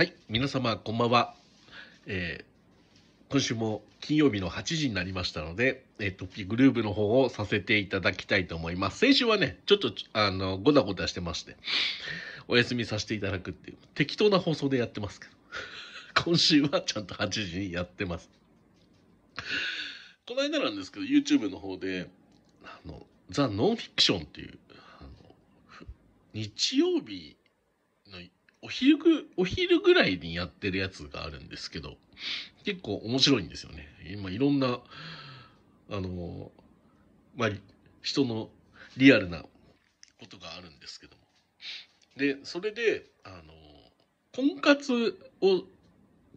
はい、皆様こんばんは。えー、今週も金曜日の8時になりましたので、えー、トピグルーブの方をさせていただきたいと思います。先週はね、ちょっと、あの、ごだごだしてまして、お休みさせていただくっていう、適当な放送でやってますけど、今週はちゃんと8時にやってます。この間なんですけど、YouTube の方で、あの、ザ・ノンフィクションっていう、あの、日曜日お昼ぐ、お昼ぐらいにやってるやつがあるんですけど、結構面白いんですよね。今いろんな、あの、まあ、人のリアルなことがあるんですけども。で、それで、あの、婚活を、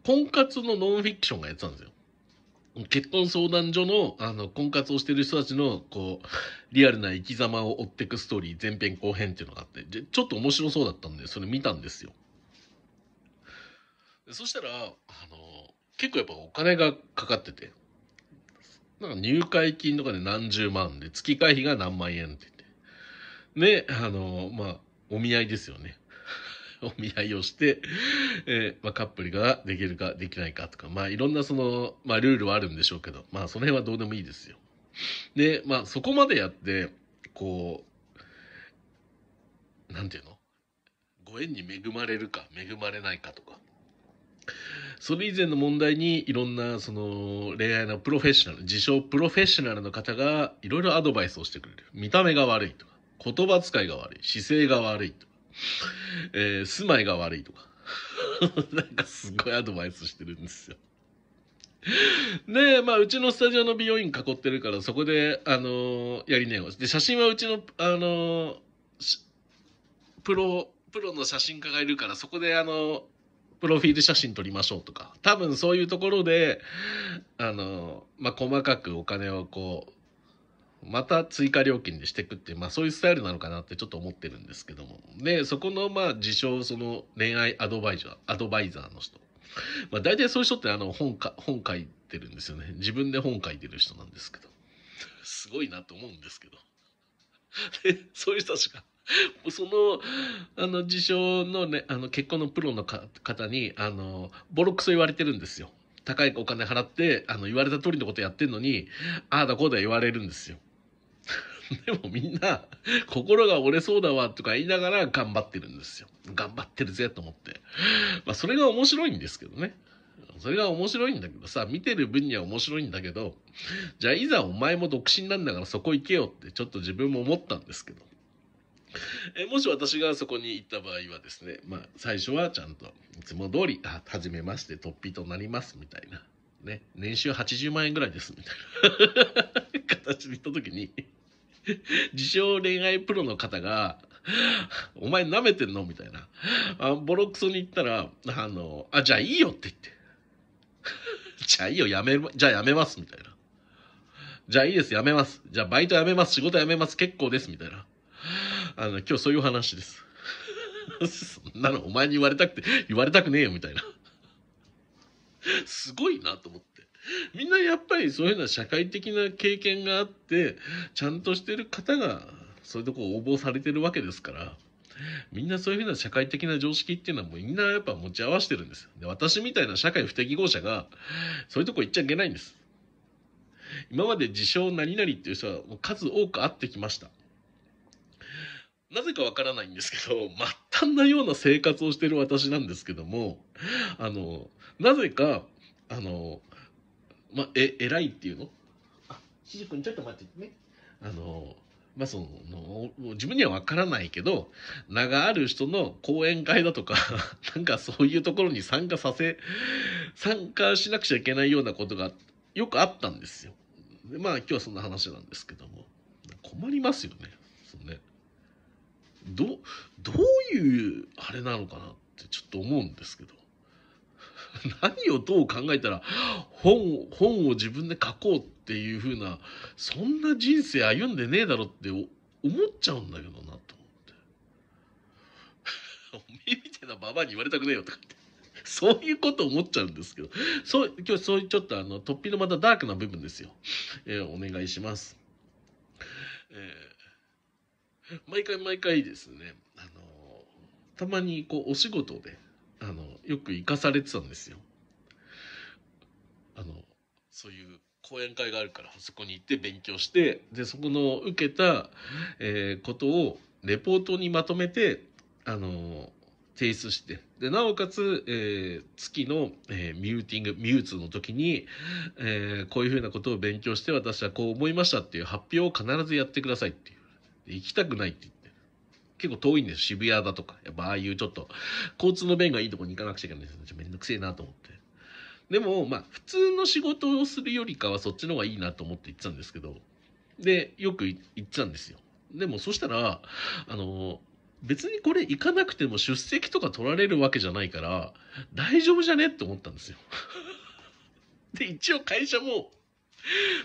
婚活のノンフィクションがやってたんですよ。結婚相談所の、あの、婚活をしてる人たちの、こう、リアルな生き様を追っていくストーリー、前編後編っていうのがあって、ちょっと面白そうだったんで、それ見たんですよ。そしたら、あの、結構やっぱお金がかかってて、なんか入会金とかで何十万で、月会費が何万円って言って。で、あの、まあ、お見合いですよね。お見合いをして、えー、まあ、カップルができるかできないかとか、まあいろんなその、まあルールはあるんでしょうけど、まあその辺はどうでもいいですよ。で、まあそこまでやって、こう、なんていうのご縁に恵まれるか恵まれないかとか。それ以前の問題にいろんなその恋愛のプロフェッショナル、自称プロフェッショナルの方がいろいろアドバイスをしてくれる。見た目が悪いとか、言葉遣いが悪い、姿勢が悪いとか。えー、住まいが悪いとか。なんかすごいアドバイスしてるんですよ。で、まあ、うちのスタジオの美容院囲ってるから、そこで、あのー、やりねえを。で、写真はうちの、あのー、プロ、プロの写真家がいるから、そこで、あのプロフィール写真撮りましょうとか、多分そういうところで、あの、まあ、細かくお金をこう、また追加料金にしていくっていう、まあそういうスタイルなのかなってちょっと思ってるんですけども。で、そこのまあ自称、その恋愛アドバイザー、アドバイザーの人。まあ大体そういう人ってあの本か、本書いてるんですよね。自分で本書いてる人なんですけど。すごいなと思うんですけど。で、そういう人たちが、その、あの、自称のね、あの、結婚のプロの方に、あの、ボロクソ言われてるんですよ。高いお金払って、あの、言われた通りのことやってんのに、ああだこうだ言われるんですよ。でもみんな、心が折れそうだわとか言いながら頑張ってるんですよ。頑張ってるぜと思って。まあそれが面白いんですけどね。それが面白いんだけどさ、見てる分には面白いんだけど、じゃあいざお前も独身なんだからそこ行けよってちょっと自分も思ったんですけど。えもし私がそこに行った場合はですね、まあ最初はちゃんといつも通り、あ、はじめまして、突飛となりますみたいな。ね、年収80万円ぐらいですみたいな 形に行った時に 自称恋愛プロの方が、お前舐めてんのみたいな。あボロクソに言ったら、あの、あ、じゃあいいよって言って。じゃあいいよ、やめ、じゃあやめます、みたいな。じゃあいいです、やめます。じゃあバイトやめます、仕事やめます、結構です、みたいな。あの、今日そういう話です。そんなのお前に言われたくて、言われたくねえよ、みたいな。すごいなと思って。みんなやっぱりそういうのは社会的な経験があって、ちゃんとしてる方が、そういうとこ応募されてるわけですから、みんなそういうふうな社会的な常識っていうのはもうみんなやっぱ持ち合わせてるんですで、私みたいな社会不適合者が、そういうとこ行っちゃいけないんです。今まで自称何々っていう人は数多く会ってきました。なぜかわからないんですけど、末端なような生活をしてる私なんですけども、あの、なぜか、あの、まあ、え、偉いっていうのあ、しじくんちょっと待ってね。あの、まあ、その、自分にはわからないけど、名がある人の講演会だとか、なんかそういうところに参加させ、参加しなくちゃいけないようなことがよくあったんですよ。でまあ今日はそんな話なんですけども、困りますよね。そのね。ど、どういうあれなのかなってちょっと思うんですけど。何をどう考えたら本本を自分で書こうっていう風なそんな人生歩んでねえだろって思っちゃうんだけどなと思って「おめえみたいなババアに言われたくねえよ」とかって。そういうこと思っちゃうんですけど。そう、今日そういうちょっとあの、突飛のまたダークな部分ですよ。えー、お願いします。えー、毎回毎回ですね、あのたまにこう、お仕事で、あの、よく行かされてたんですよ。あの、そういう講演会があるからそこに行って勉強してでそこの受けた、えー、ことをレポートにまとめて、あの提出してでなおかつ、えー、月の、えミューティングミューツの時に、えこういうふうなことを勉強して私はこう思いましたっていう発表を必ずやってくださいっていう行きたくないって結構遠いんです。渋谷だとか。やっぱああいうちょっと、交通の便がいいとこに行かなくちゃいけないんですよ。めんどくせえなと思って。でも、まあ、普通の仕事をするよりかはそっちの方がいいなと思って行ってたんですけど、で、よく行ってたんですよ。でも、そしたら、あの、別にこれ行かなくても出席とか取られるわけじゃないから、大丈夫じゃねって思ったんですよ。で、一応会社も、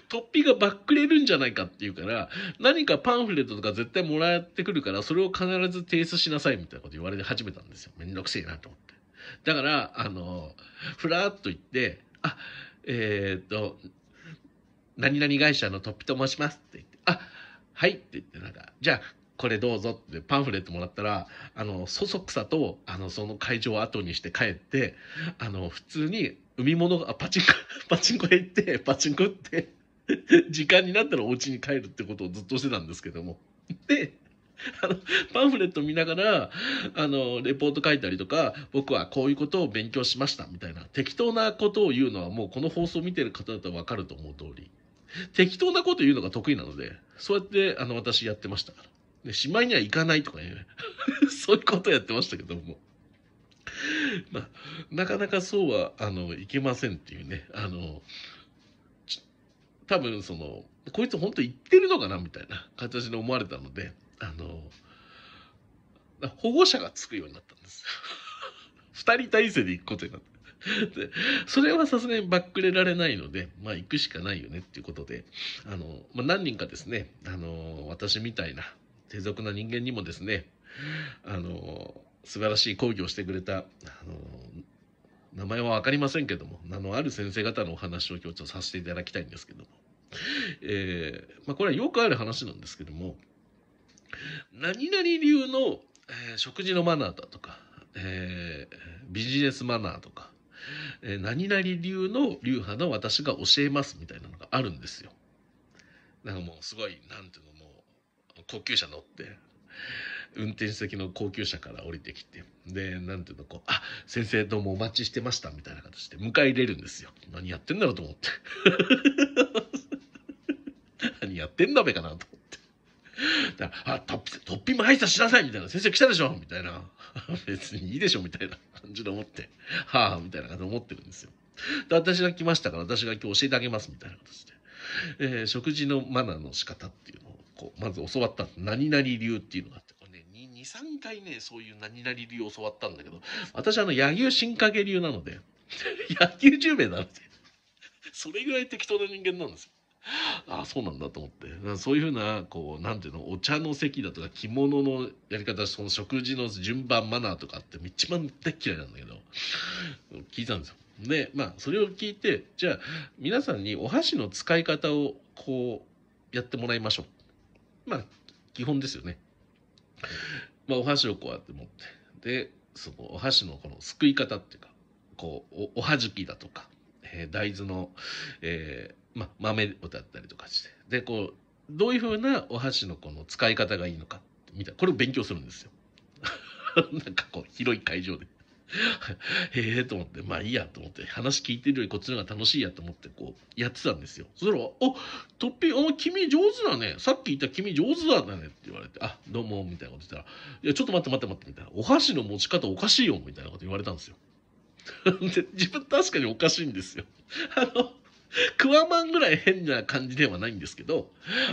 突飛がバックれるんじゃないかっていうから、何かパンフレットとか絶対もらってくるから、それを必ず提出しなさいみたいなこと言われ始めたんですよ。めんどくせえなと思って。だから、あの、ふらっと言って、あ、えっ、と、何々会社の突飛と申しますって言って、あ、はいって言って、なんか、じゃあ、これどうぞってパンフレットもらったら、あの、そそくさと、あの、その会場を後にして帰って、あの、普通に、海物が、パチンコ、パチンコへ行って、パチンコ打って、時間になったらお家に帰るってことをずっとしてたんですけども。で、あの、パンフレット見ながら、あの、レポート書いたりとか、僕はこういうことを勉強しましたみたいな、適当なことを言うのはもうこの放送見てる方だとわかると思う通り、適当なこと言うのが得意なので、そうやって、あの、私やってましたから。で、しまいには行かないとかね、そういうことやってましたけども。な なかなかそうは、あの、いけませんっていうね。あの、多分その、こいつ本当言ってるのかなみたいな形で思われたので、あの、保護者がつくようになったんです。二人体制で行くことになって。で、それはさすがにバックれられないので、まあ行くしかないよねっていうことで、あの、まあ何人かですね、あの、私みたいな、低俗な人間にもですね、あの、素晴らしい講義をしてくれた、あの名前は分かりませんけども名のある先生方のお話を強調させていただきたいんですけども、えー、まあ、これはよくある話なんですけども何々流の、えー、食事のマナーだとか、えー、ビジネスマナーとか、え何々流の流派の私が教えますみたいなのがあるんですよ。なんかもうすごい何ていうのもう高級車乗って運転席の高級車から降りてきて、で、なんていうの、こう、あ、先生どうもお待ちしてました、みたいな形で迎え入れるんですよ。何やってんだろうと思って。何やってんだべかなと思って。だあ、トッピ、トッピも挨拶しなさいみたいな。先生来たでしょみたいな。別にいいでしょみたいな感じで思って。はあ、みたいな感じで思ってるんですよ。で、私が来ましたから、私が今日教えてあげます、みたいな形で。えー、食事のマナーの仕方っていうのを、こう、まず教わった。何々流っていうのがあっ23回ねそういう何々流を教わったんだけど私あの野球化影流なので 野球10名なのでそれぐらい適当な人間なんですよ。ああそうなんだと思ってそういうふうなこうなんていうのお茶の席だとか着物のやり方その食事の順番マナーとかって一番大嫌いなんだけど聞いたんですよ。でまあそれを聞いてじゃあ皆さんにお箸の使い方をこうやってもらいましょう。まあ基本ですよね。まあ、お箸をこうやって持って、で、そのお箸のこのすくい方っていうか、こう、おはじきだとか、えー、大豆の、えー、ま、豆をだったりとかして、で、こう、どういうふうなお箸のこの使い方がいいのか、みたいな、これを勉強するんですよ。なんかこう、広い会場で。へえと思って、まあいいやと思って、話聞いてるよりこっちの方が楽しいやと思ってこう、やってたんですよ。そしたら、おトッピンお前君上手だね。さっき言った君上手だねって言われて、あ、どうも、みたいなこと言ったら、いや、ちょっと待って待って待って、みたいな。お箸の持ち方おかしいよ、みたいなこと言われたんですよ。で、自分確かにおかしいんですよ。あの、クワマンぐらい変な感じではないんですけど、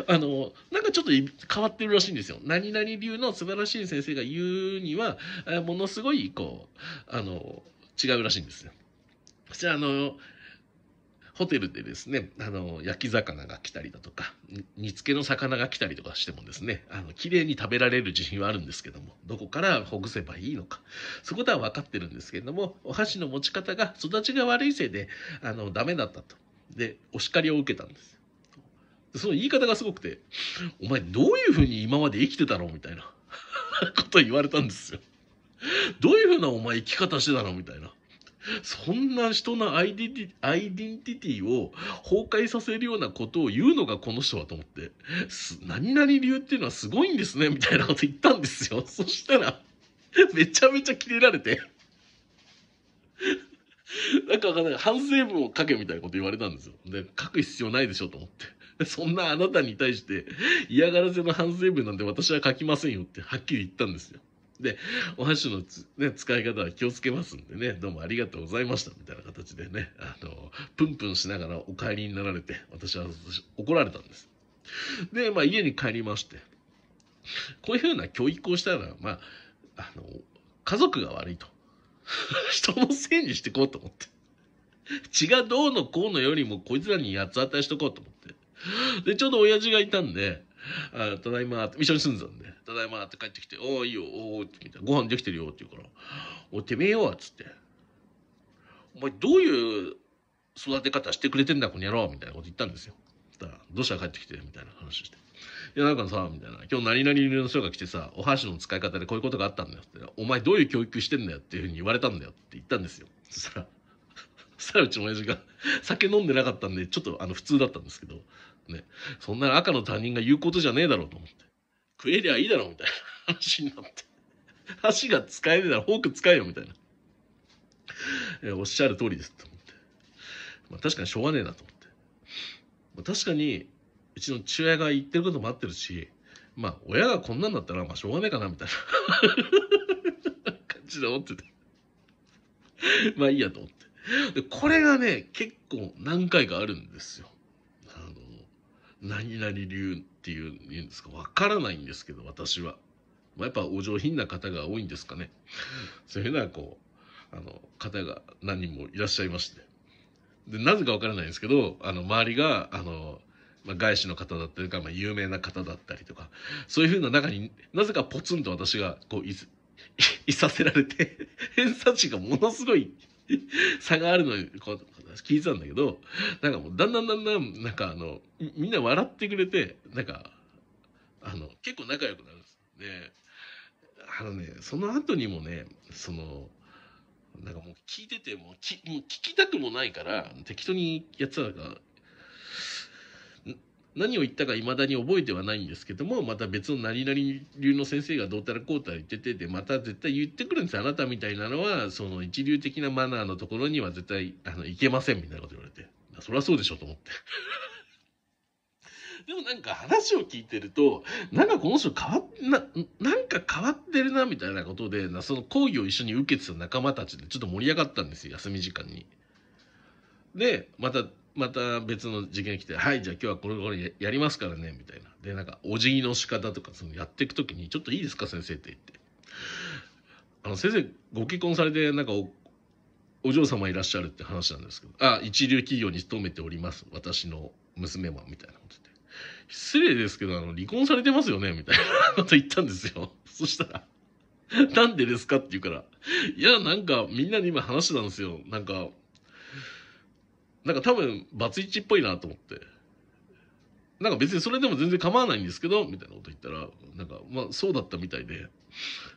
あの、なんかちょっと変わってるらしいんですよ。何々流の素晴らしい先生が言うには、ものすごい、こう、あの、違うらしいんですよ。そしてあの、ホテルでですね、あの、焼き魚が来たりだとか、煮付けの魚が来たりとかしてもですね、あの、綺麗に食べられる自信はあるんですけども、どこからほぐせばいいのか、そことは分かってるんですけれども、お箸の持ち方が育ちが悪いせいで、あの、ダメだったと。で、お叱りを受けたんですその言い方がすごくて、お前どういうふうに今まで生きてたのみたいな こと言われたんですよ。どういうふうなお前生き方してたのみたいな。そんな人のアイデンティティアイデンティティを崩壊させるようなことを言うのがこの人はと思って、何々流っていうのはすごいんですねみたいなこと言ったんですよ。そしたら、めちゃめちゃキレられて なんかわかんない。反省文を書けみたいなこと言われたんですよ。で、書く必要ないでしょと思って。そんなあなたに対して嫌がらせの反省文なんて私は書きませんよってはっきり言ったんですよ。で、お箸のね、使い方は気をつけますんでね、どうもありがとうございましたみたいな形でね、あの、プンプンしながらお帰りになられて、私は私怒られたんです。で、まあ家に帰りまして、こういうふうな教育をしたら、まあ、あの、家族が悪いと。人のせいにしてこうと思って。血がどうのこうのよりもこいつらに八つ当たりしとこうと思って。で、ちょうど親父がいたんで、あただいまって、一緒に住んでたんで、ただいまって帰ってきて、おおいいよ、おおってみたいな、ご飯できてるよって言うから、おてめえよ、っつって。お前どういう育て方してくれてんだ、この野郎みたいなこと言ったんですよ。だから、どうしたら帰ってきてみたいな話して。いや、なんかさ、みたいな、今日何々の人が来てさ、お箸の使い方でこういうことがあったんだよって、お前どういう教育してんだよっていうふうに言われたんだよって言ったんですよ。そしたら、そしたらうちの親父が、酒飲んでなかったんで、ちょっとあの普通だったんですけど、ね、そんな赤の他人が言うことじゃねえだろうと思って、食えりゃいいだろうみたいな話になって、箸が使えねえならフォーク使えよみたいな。えおっしゃる通りですと思って、まあ、確かにしょうがねえなと思って、まあ、確かにうちの父親が言ってることもあってるし、まあ、親がこんなんだったら、まあ、しょうがねえかな、みたいな 感じで思ってて まあ、いいやと思って。で、これがね、結構何回かあるんですよ。あの、何々流っていう、言うんですか、わからないんですけど、私は。まあ、やっぱお上品な方が多いんですかね。そういうのうな、こう、あの、方が何人もいらっしゃいまして。で、なぜかわからないんですけど、あの、周りが、あの、まあ、外資の方だったりとか、まあ、有名な方だったりとか、そういうふうな中になぜかポツンと私がこうい、いさせられて、偏差値がものすごい差があるのに、こう、聞いてたんだけど、なんかもうだんだんだんだん、なんかあの、みんな笑ってくれて、なんか、あの、結構仲良くなるんです。で、あのね、その後にもね、その、なんかもう聞いてても、もう聞きたくもないから、適当にやってたから、何を言ったかいまだに覚えてはないんですけどもまた別の何々流の先生がどうたらこうたら言っててでまた絶対言ってくるんですよあなたみたいなのはその一流的なマナーのところには絶対あのいけませんみたいなこと言われてそりゃそうでしょと思って でもなんか話を聞いてるとなんかこの人変わななんか変わってるなみたいなことでその講義を一緒に受けてた仲間たちでちょっと盛り上がったんですよ休み時間に。でまたまた別の事件来て、はい、じゃあ今日はこれこれやりますからね、みたいな。で、なんか、お辞儀の仕方とか、そのやっていくときに、ちょっといいですか、先生って言って。あの、先生、ご結婚されて、なんかお、お嬢様いらっしゃるって話なんですけど、あ、一流企業に勤めております、私の娘は、みたいなこと言って。失礼ですけど、あの、離婚されてますよね、みたいな こと言ったんですよ。そしたら、なんでですかって言うから、いや、なんか、みんなに今話してたんですよ。なんか、なんか多分、バツイチっぽいなと思って。なんか別にそれでも全然構わないんですけど、みたいなこと言ったら、なんか、まあそうだったみたいで、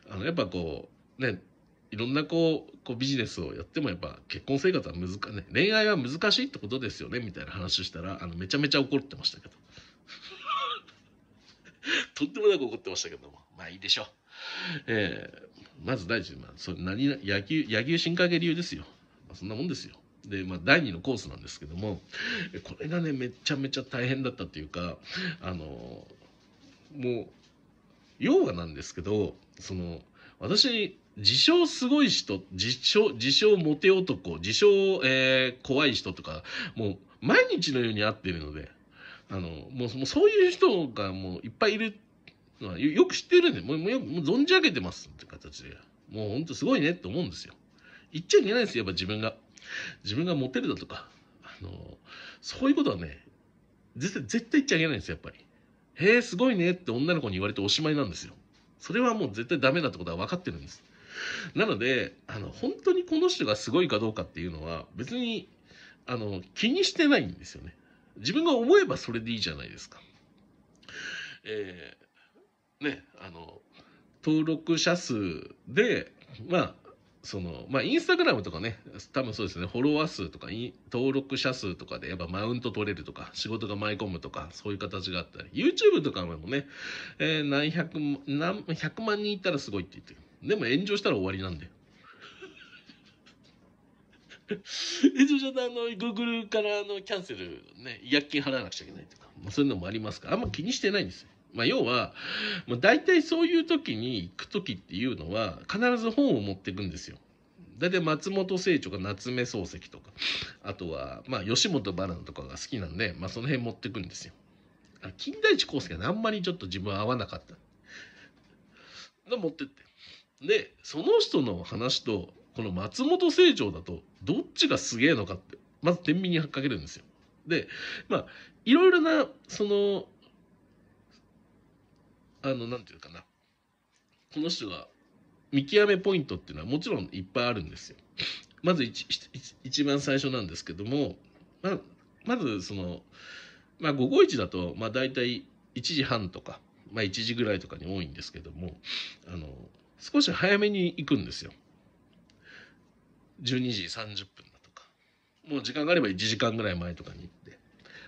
あの、やっぱこう、ね、いろんなこう、こうビジネスをやってもやっぱ結婚生活は難しい、恋愛は難しいってことですよね、みたいな話をしたら、あの、めちゃめちゃ怒ってましたけど。とんでもなく怒ってましたけども、まあいいでしょう。えー、まず第一まあ、それ何、野球、野球進化系理由ですよ。まあそんなもんですよ。で、まあ、第2のコースなんですけどもこれがねめちゃめちゃ大変だったっていうかあのもう要はなんですけどその私自称すごい人自称自称モテ男自称、えー、怖い人とかもう毎日のように会ってるのであのもうそういう人がもういっぱいいるのはよく知ってるんでもうもう存じ上げてますって形でもうほんとすごいねって思うんですよ言っちゃいけないですよやっぱ自分が。自分がモテるだとか、あの、そういうことはね、絶対、絶対言っちゃいけないんですよ、やっぱり。へえ、すごいねって女の子に言われておしまいなんですよ。それはもう絶対ダメだってことは分かってるんです。なので、あの、本当にこの人がすごいかどうかっていうのは、別に、あの、気にしてないんですよね。自分が思えばそれでいいじゃないですか。えー、ね、あの、登録者数で、まあ、その、まあ、インスタグラムとかね、多分そうですね、フォロワー数とか、登録者数とかで、やっぱマウント取れるとか、仕事が舞い込むとか、そういう形があったり、YouTube とかもね、えー、何百、何、百万人いったらすごいって言ってる。でも炎上したら終わりなんだよ。炎上したら、あの、Google からのキャンセルね、違約金払わなくちゃいけないとか、そういうのもありますから、あんま気にしてないんですよ。まあ、要は、まあ、大体そういう時に行く時っていうのは、必ず本を持っていくんですよ。大体松本清張が夏目漱石とか、あとは、まあ、吉本バナナとかが好きなんで、まあ、その辺持っていくんですよ。金田一耕助があんまりちょっと自分は合わなかった。で、持ってって。で、その人の話と、この松本清張だと、どっちがすげえのかって、まず天秤にかけるんですよ。で、まあ、いろいろな、その、あの、なんていうかな。この人が見極めポイントっていうのはもちろんいっぱいあるんですよ。まず一一番最初なんですけども、ままずその、まあ、午後1だと、まあ、大体1時半とか、まあ、1時ぐらいとかに多いんですけどもあの少し早めに行くんですよ。12時30分だとかもう時間があれば1時間ぐらい前とかに行って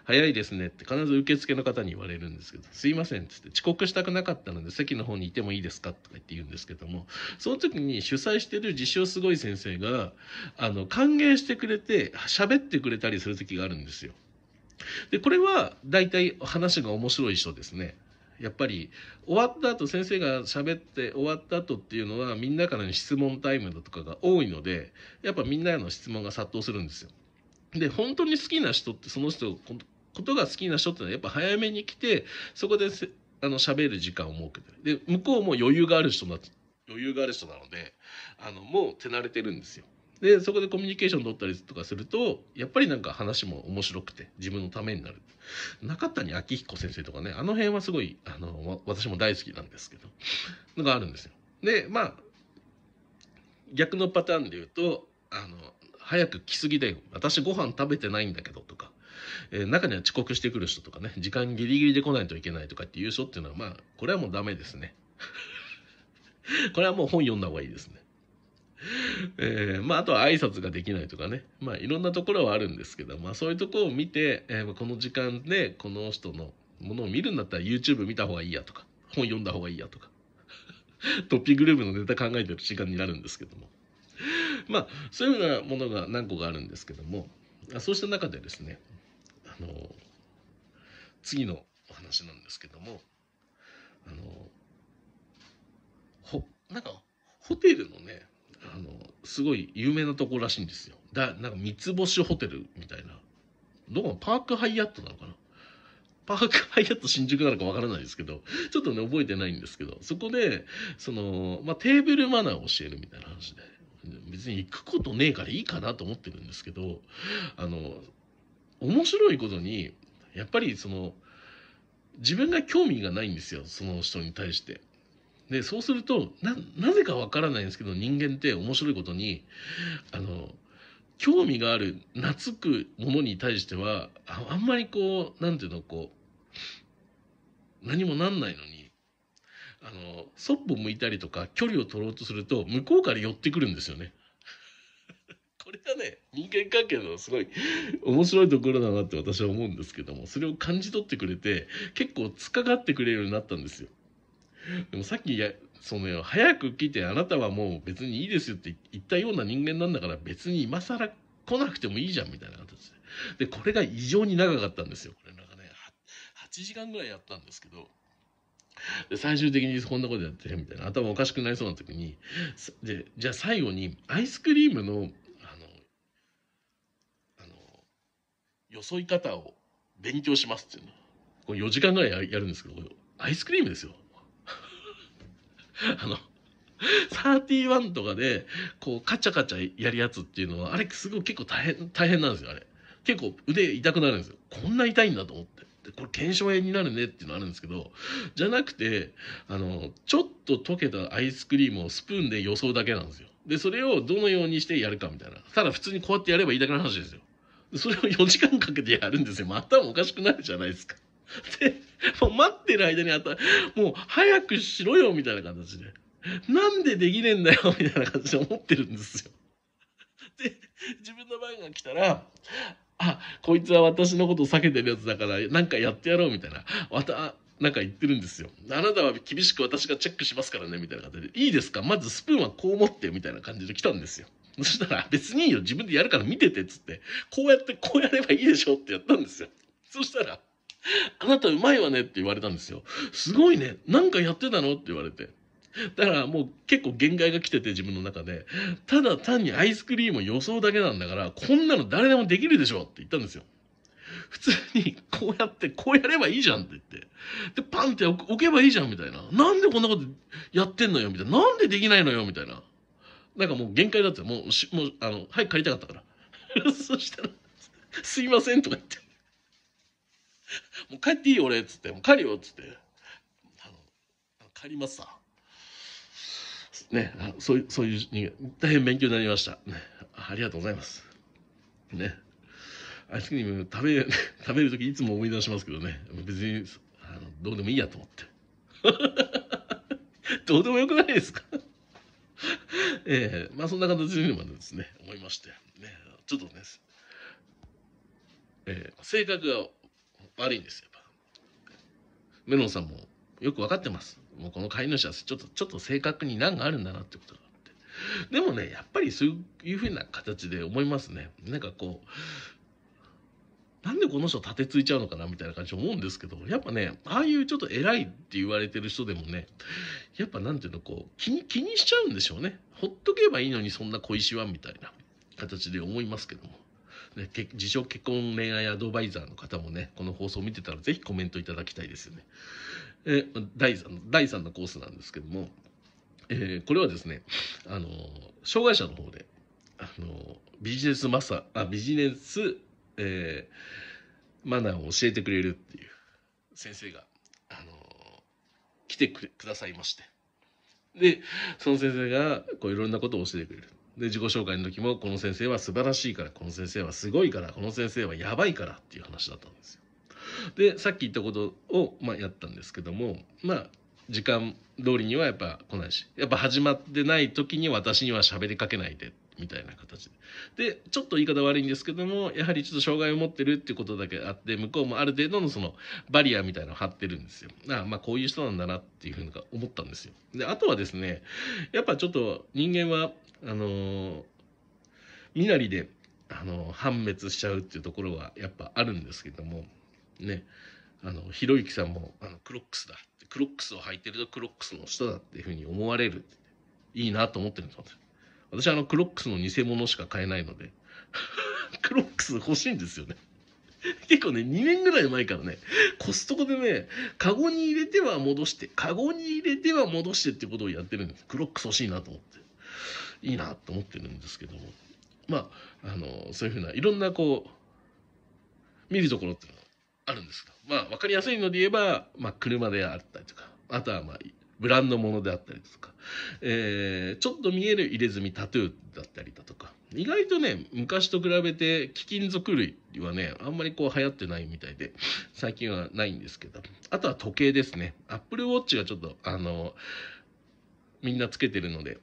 早いですねって必ず受付の方に言われるんですけど、すいませんっつって、遅刻したくなかったので席の方にいてもいいですかとか言って言うんですけども、その時に主催してる自称すごい先生が、あの、歓迎してくれて、喋ってくれたりする時があるんですよ。で、これは大体話が面白い人ですね。やっぱり終わった後先生が喋って終わった後っていうのはみんなからの質問タイムだとかが多いのでやっぱみんなへの質問が殺到するんですよ。で本当に好きな人ってその人ことが好きな人ってのはやっぱ早めに来て、そこであの喋る時間を設けてる。で、向こうも余裕がある人な、余裕がある人なので、あの、もう手慣れてるんですよ。で、そこでコミュニケーション取ったりとかすると、やっぱりなんか話も面白くて、自分のためになる。中谷明彦先生とかね、あの辺はすごい、あの、私も大好きなんですけど、のがあるんですよ。で、まあ、逆のパターンで言うと、あの、早く来すぎで、私ご飯食べてないんだけどとか、えー、中には遅刻してくる人とかね、時間ギリギリで来ないといけないとかっていう人っていうのは、まあ、これはもうダメですね。これはもう本読んだ方がいいですね。えー、まあ、あとは挨拶ができないとかね、まあ、いろんなところはあるんですけど、まあ、そういうところを見て、えー、この時間でこの人のものを見るんだったら YouTube 見た方がいいやとか、本読んだ方がいいやとか、トッピングループのネタ考えてる時間になるんですけども。まあ、そういうようなものが何個かあるんですけども、そうした中でですね、あの、次のお話なんですけども、あの、ほ、なんか、ホテルのね、あの、すごい有名なとこらしいんですよ。だ、なんか三つ星ホテルみたいな。どうもパークハイアットなのかなパークハイアット新宿なのかわからないですけど、ちょっとね、覚えてないんですけど、そこで、その、まあ、テーブルマナーを教えるみたいな話で、別に行くことねえからいいかなと思ってるんですけど、あの、面白いことに、やっぱりその、自分が興味がないんですよ、その人に対して。で、そうすると、な、なぜかわからないんですけど、人間って面白いことに、あの、興味がある、懐くものに対しては、ああんまりこう、何て言うの、こう、何もなんないのに、あの、そっぽ向いたりとか、距離を取ろうとすると、向こうから寄ってくるんですよね。間関係のすごい面白いところだなって私は思うんですけども、それを感じ取ってくれて、結構つかかってくれるようになったんですよ。でもさっきや、その、早く来てあなたはもう別にいいですよって言ったような人間なんだから別に今更来なくてもいいじゃんみたいな形で。で、これが異常に長かったんですよ。これなんかね、8時間ぐらいやったんですけど、で最終的にこんなことやってるみたいな頭おかしくなりそうな時にでじゃあ最後にアイスクリームのよそい方を勉強しますっていうの。これ4時間ぐらいやるんですけど、アイスクリームですよ。あの、31とかで、こう、カチャカチャやるやつっていうのは、あれすごい結構大変、大変なんですよ、あれ。結構腕痛くなるんですよ。こんな痛いんだと思って。で、これ腱鞘炎になるねっていうのあるんですけど、じゃなくて、あの、ちょっと溶けたアイスクリームをスプーンでそうだけなんですよ。で、それをどのようにしてやるかみたいな。ただ普通にこうやってやればいいだけの話ですよ。それを4時間かけてやるんですよ。またおかしくなるじゃないですか。で、もう待ってる間にあた、もう早くしろよみたいな形で。なんでできねえんだよみたいな形で思ってるんですよ。で、自分の番が来たら、あ、こいつは私のことを避けてるやつだから、なんかやってやろうみたいな。また、なんか言ってるんですよ。あなたは厳しく私がチェックしますからね、みたいな形で。いいですかまずスプーンはこう持って、みたいな感じで来たんですよ。そしたら、別にいいよ、自分でやるから見てて、っつって、こうやって、こうやればいいでしょってやったんですよ。そしたら、あなたうまいわねって言われたんですよ。すごいね、なんかやってたのって言われて。だからもう結構限界が来てて自分の中で、ただ単にアイスクリームを予想だけなんだから、こんなの誰でもできるでしょって言ったんですよ。普通にこうやってこうやればいいじゃんって言ってでパンって置けばいいじゃんみたいななんでこんなことやってんのよみたいななんでできないのよみたいななんかもう限界だったもうし、もう、あの、早く帰りたかったから。そしたら、すいませんとか言って。もう帰っていいよ俺っつって、もう帰るよっつって。あの、あ帰りますさ。ね、あそういう、そういう人間、大変勉強になりました。ね、ありがとうございます。ね。アイスクリーム食べ、食べる時いつも思い出しますけどね。別に、あのどうでもいいやと思って。どうでもよくないですか ええー、まあそんな形にまでですね、思いまして、ね、ちょっとね、えー、性格が悪いんですよ、メロンさんもよく分かってます。もうこの飼い主はちょっと、ちょっと性格に難があるんだなってことがあって。でもね、やっぱりそういうふうな形で思いますね。なんかこう、なんでこの人立てついちゃうのかなみたいな感じ思うんですけど、やっぱね、ああいうちょっと偉いって言われてる人でもね、やっぱなんていうの、こう、気に、気にしちゃうんでしょうね。ほっとけばいいのにそんな小石はみたいな形で思いますけども。ね、自称結婚恋愛アドバイザーの方もね、この放送を見てたらぜひコメントいただきたいですよね。え第3の、第3のコースなんですけども、えー、これはですね、あの、障害者の方で、あの、ビジネスマスター、あ、ビジネスえー、マナーを教えてくれるっていう先生が、あのー、来てくださいまして。で、その先生が、こういろんなことを教えてくれる。で、自己紹介の時も、この先生は素晴らしいから、この先生はすごいから、この先生はやばいからっていう話だったんですよ。で、さっき言ったことを、まあ、やったんですけども、まあ、時間通りにはやっぱ来ないし、やっぱ始まってない時に私には喋りかけないでっみたいな形で。で、ちょっと言い方悪いんですけども、やはりちょっと障害を持ってるっていうことだけあって、向こうもある程度のそのバリアみたいなのを張ってるんですよ。あまあ、こういう人なんだなっていうふうに思ったんですよ。で、あとはですね、やっぱちょっと人間は、あのー、身なりで、あのー、判滅しちゃうっていうところはやっぱあるんですけども、ね、あの、ひろゆきさんも、あの、クロックスだ。クロックスを履いてるとクロックスの人だっていうふうに思われる。いいなと思ってるんですよ。私あのクロックスの偽物しか買えないので クロックス欲しいんですよね 結構ね、2年ぐらい前からね、コストコでね、カゴに入れては戻して、カゴに入れては戻してってことをやってるんです。クロックス欲しいなと思って。いいなと思ってるんですけども。まあ、あの、そういうふうな、いろんなこう、見るところっていうのがあるんですが、まあ、わかりやすいので言えば、まあ、車であったりとか、あとはまあ、ブランドものであったりとか、えー、ちょっと見える入れ墨タトゥーだったりだとか、意外とね、昔と比べて貴金属類はね、あんまりこう流行ってないみたいで、最近はないんですけど、あとは時計ですね。Apple Watch がちょっと、あの、みんなつけてるので、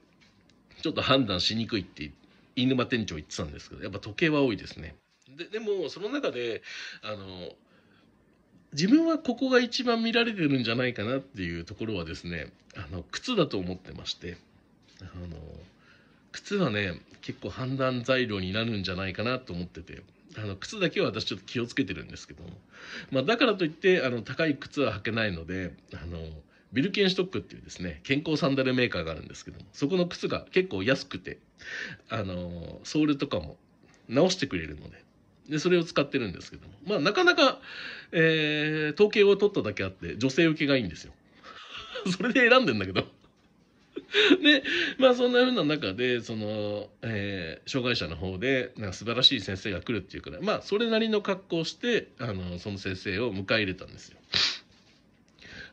ちょっと判断しにくいって飯沼店長言ってたんですけど、やっぱ時計は多いですね。で、でも、その中で、あの、自分はここが一番見られてるんじゃないかなっていうところはですねあの靴だと思ってましてあの靴はね結構判断材料になるんじゃないかなと思っててあの靴だけは私ちょっと気をつけてるんですけども、まあ、だからといってあの高い靴は履けないのであのビルケンシュトックっていうですね健康サンダルメーカーがあるんですけどもそこの靴が結構安くてあのソールとかも直してくれるのでで、それを使ってるんですけども。まあ、なかなか、えー、統計を取っただけあって、女性受けがいいんですよ。それで選んでんだけど。で、まあそんなふうな中で、その、えー、障害者の方で、なんか素晴らしい先生が来るっていうから、まあそれなりの格好をして、あの、その先生を迎え入れたんですよ。そ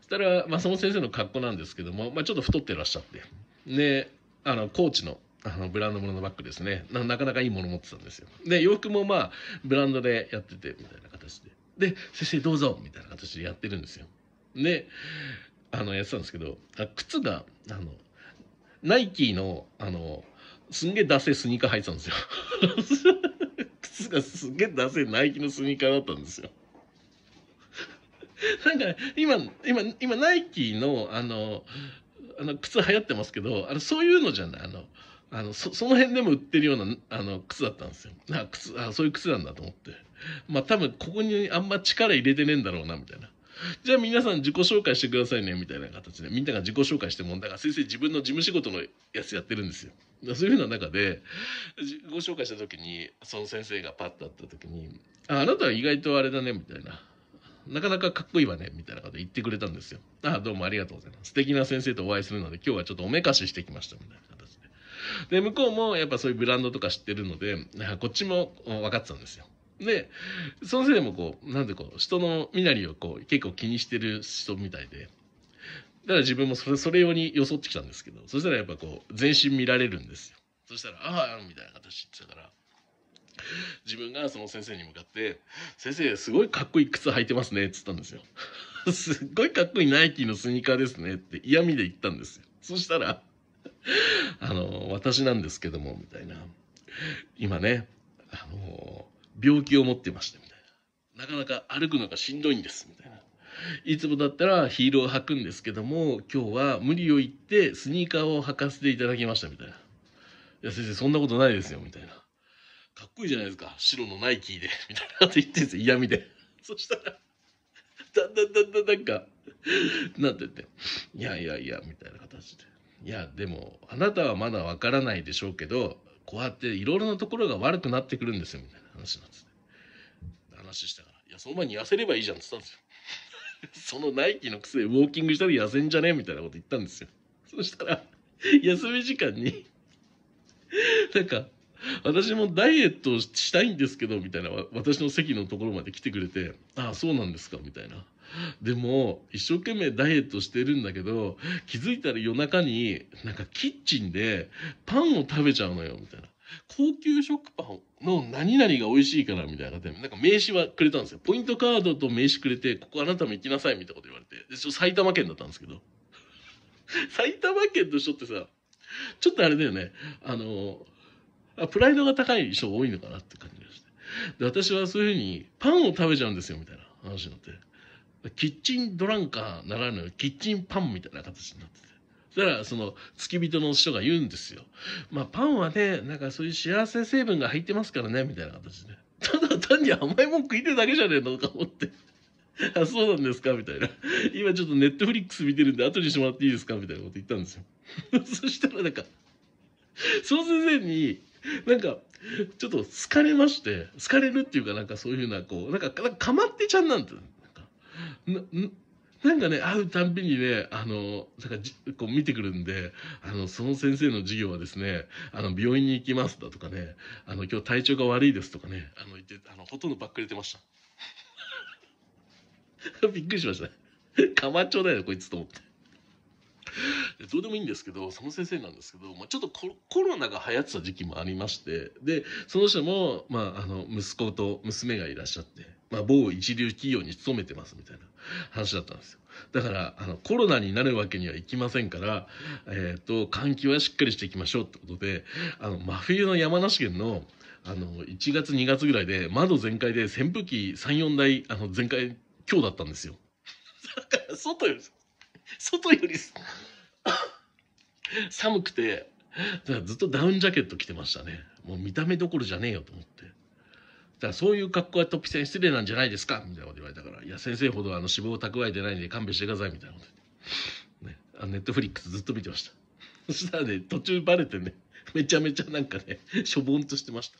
したら、まあその先生の格好なんですけども、まあちょっと太ってらっしゃって。で、あの、コーチのあのブランドもののバッグですねななかなかいいもの持ってたんですよで洋服もまあブランドでやっててみたいな形でで先生どうぞみたいな形でやってるんですよであのやってたんですけど靴があのナイキのあのすんげえダセスニーカー履いてたんですよ 靴がすんげえダセナイキのスニーカーだったんですよ なんか、今今今ナイキのあのあの靴流行ってますけどあのそういうのじゃないあのあのその辺でも売ってるようなあの靴だったんですよな靴あそういう靴なんだと思ってまあ多分ここにあんま力入れてねえんだろうなみたいなじゃあ皆さん自己紹介してくださいねみたいな形でみんなが自己紹介してもだから先生自分の事務仕事のやつやってるんですよそういうふうな中で自己紹介した時にその先生がパッと会った時に「ああなたは意外とあれだね」みたいな「なかなかかっこいいわね」みたいなこと言ってくれたんですよ「ああどうもありがとうございます素敵な先生とお会いするので今日はちょっとおめかししてきました」みたいな形で、向こうもやっぱそういうブランドとか知ってるので、こっちも分かってたんですよ。で、そのせいでもこう、なんでこう、人の身なりをこう、結構気にしてる人みたいで、だから自分もそれ、それ用に装ってきたんですけど、そしたらやっぱこう、全身見られるんですよ。そしたら、ああ、みたいな形言ってたから、自分がその先生に向かって「先生すごいかっこいい靴履いてますね」っつったんですよ。すっごいかっこいいナイキのスニーカーですねって嫌味で言ったんですよ。そしたら あの、私なんですけども、みたいな。今ね、あの、病気を持ってまして、みたいな。なかなか歩くのがしんどいんです、みたいな。いつもだったらヒールを履くんですけども、今日は無理を言ってスニーカーを履かせていただきました、みたいな。いや、先生、そんなことないですよ、みたいな。かっこいいじゃないですか。白のナイキーで、みたいなって言ってんですよ、嫌味で。そしたら、だんだんだんだんなんか、なんて言って、いやいやいや、みたいな形で。いやでもあなたはまだわからないでしょうけどこうやっていろいろなところが悪くなってくるんですよみたいな話なって話したから「いやその前に痩せればいいじゃん」って言ったんですよ そのナイキのくせウォーキングしたら痩せんじゃねえみたいなこと言ったんですよそしたら休み時間に なんか私もダイエットしたいんですけどみたいな私の席のところまで来てくれて「ああそうなんですか」みたいなでも、一生懸命ダイエットしてるんだけど、気づいたら夜中に、なんかキッチンでパンを食べちゃうのよ、みたいな。高級食パンの何々が美味しいから、みたいななんか名刺はくれたんですよ。ポイントカードと名刺くれて、ここあなたも行きなさい、みたいなこと言われて。で、埼玉県だったんですけど。埼玉県の人ってさ、ちょっとあれだよね。あの、あプライドが高い人が多いのかなって感じがして。で、私はそういうふうに、パンを食べちゃうんですよ、みたいな話になって。キッチンドランカーならぬキッチンパンみたいな形になってて。だから、その、付き人の人が言うんですよ。まあ、パンはね、なんかそういう幸せ成分が入ってますからね、みたいな形で。ただ単に甘いもん食いてるだけじゃねえのとか思って。あ、そうなんですかみたいな。今ちょっとネットフリックス見てるんで後にしてもらっていいですかみたいなこと言ったんですよ。そしたらなんか、その先生に、なんか、ちょっと好かれまして、好かれるっていうかなんかそういうふうな、こう、なんか、かまってちゃんなんて。なんかね、会うたんびにね、あの、なんかじこう見てくるんで、あの、その先生の授業はですね、あの、病院に行きますだとかね、あの、今日体調が悪いですとかね、あの、言って、あの、ほとんどばっくれてました。びっくりしましたね。かまちょうだよ、こいつと思って。どうでもいいんですけど、その先生なんですけど、まあ、ちょっとコロナが流行ってた時期もありまして、で、その人も、まあ、あの、息子と娘がいらっしゃって、まあ、某一流企業に勤めてますみたいな話だったんですよ。だから、あの、コロナになるわけにはいきませんから、えっ、ー、と、換気はしっかりしていきましょうってことで、あの、真冬の山梨県の、あの、1月2月ぐらいで、窓全開で扇風機3、4台、あの、全開、今日だったんですよ。だから、外より、外より寒くて、だからずっとダウンジャケット着てましたね。もう見た目どころじゃねえよと思って。だからそういう格好はトッピセン失礼なんじゃないですかみたいなこと言われたから、いや先生ほどあの脂肪を蓄えてないんで勘弁してくださいみたいなこと。ね、あネットフリックスずっと見てました。そしたらね、途中バレてね、めちゃめちゃなんかね、しょぼんとしてました。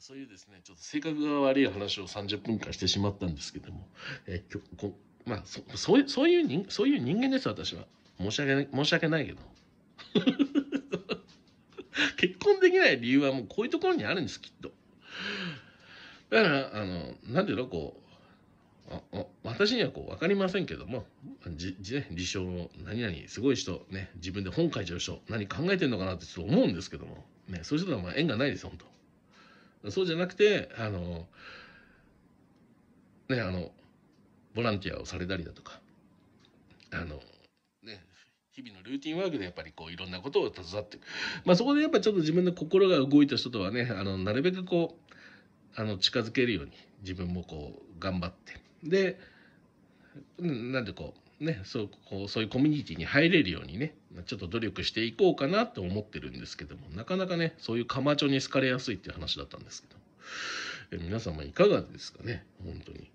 そういうですね、ちょっと性格が悪い話を30分間してしまったんですけども、え今日まあそそういうそういう人そういう人間です私は申し訳ない申し訳ないけど 結婚できない理由はもうこういうところにあるんですきっとだからあの何ていうのこうああ私にはこう分かりませんけどもじじ、自称何々すごい人ね自分で本書いちゃう人何考えてんのかなってちょっと思うんですけどもねそういう人とはまあ縁がないです本当そうじゃなくてあのねあのボランティアをされたりだとか、あの、ね、日々のルーティンワークでやっぱりこういろんなことを携わってまあそこでやっぱちょっと自分の心が動いた人とはね、あの、なるべくこう、あの、近づけるように自分もこう頑張って。で、なんでこう、ね、そう、こう、そういうコミュニティに入れるようにね、ちょっと努力していこうかなと思ってるんですけども、なかなかね、そういうカマチョに好かれやすいっていう話だったんですけど、皆様いかがですかね、本当に。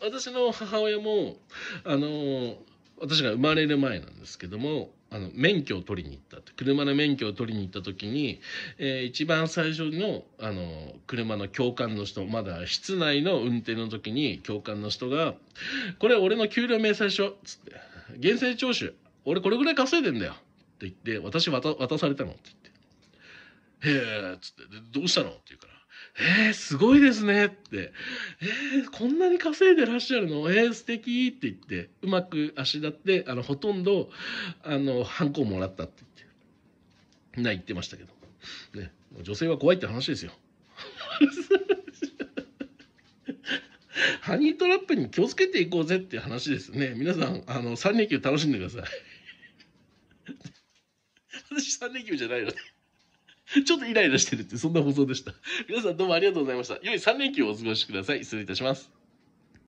私の母親も、あの、私が生まれる前なんですけども、あの、免許を取りに行った車の免許を取りに行った時に、えー、一番最初の、あの、車の教官の人、まだ室内の運転の時に教官の人が、これ俺の給料明細書、つって、厳正徴収、俺これぐらい稼いでんだよ、って言って、私渡渡されたの、って言って。へえ、つって、どうしたのって言うから。えー、すごいですねって、えー、こんなに稼いでらっしゃるのえー、素敵って言って、うまくあしって、あの、ほとんど、あの、ハンコもらったって言って、な、言ってましたけど。ね、女性は怖いって話ですよ。ハニートラップに気をつけていこうぜっていう話ですね。皆さん、あの、三連休楽しんでください。私三連休じゃないので、ね。ちょっとイライラしてるって、そんな放送でした。皆さんどうもありがとうございました。良い3連休をお過ごしください。失礼いたします。